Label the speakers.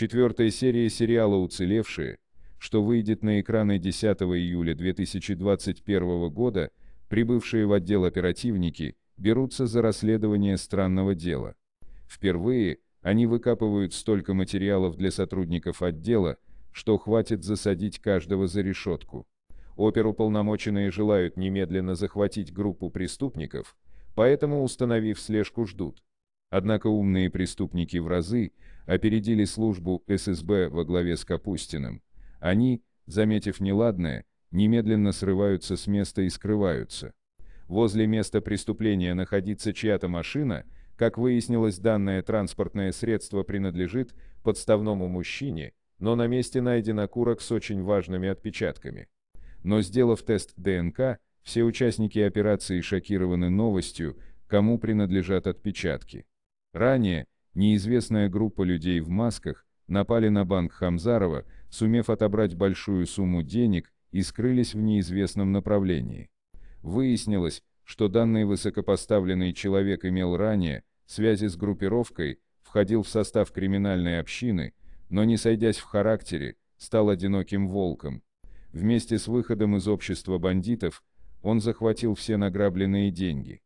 Speaker 1: четвертой серии сериала «Уцелевшие», что выйдет на экраны 10 июля 2021 года, прибывшие в отдел оперативники берутся за расследование странного дела. Впервые они выкапывают столько материалов для сотрудников отдела, что хватит засадить каждого за решетку. Оперуполномоченные желают немедленно захватить группу преступников, поэтому, установив слежку, ждут, Однако умные преступники в разы опередили службу ССБ во главе с Капустиным. Они, заметив неладное, немедленно срываются с места и скрываются. Возле места преступления находится чья-то машина, как выяснилось, данное транспортное средство принадлежит подставному мужчине, но на месте найден окурок с очень важными отпечатками. Но сделав тест ДНК, все участники операции шокированы новостью, кому принадлежат отпечатки. Ранее, неизвестная группа людей в масках напали на банк Хамзарова, сумев отобрать большую сумму денег и скрылись в неизвестном направлении. Выяснилось, что данный высокопоставленный человек имел ранее связи с группировкой, входил в состав криминальной общины, но не сойдясь в характере, стал одиноким волком. Вместе с выходом из общества бандитов, он захватил все награбленные деньги.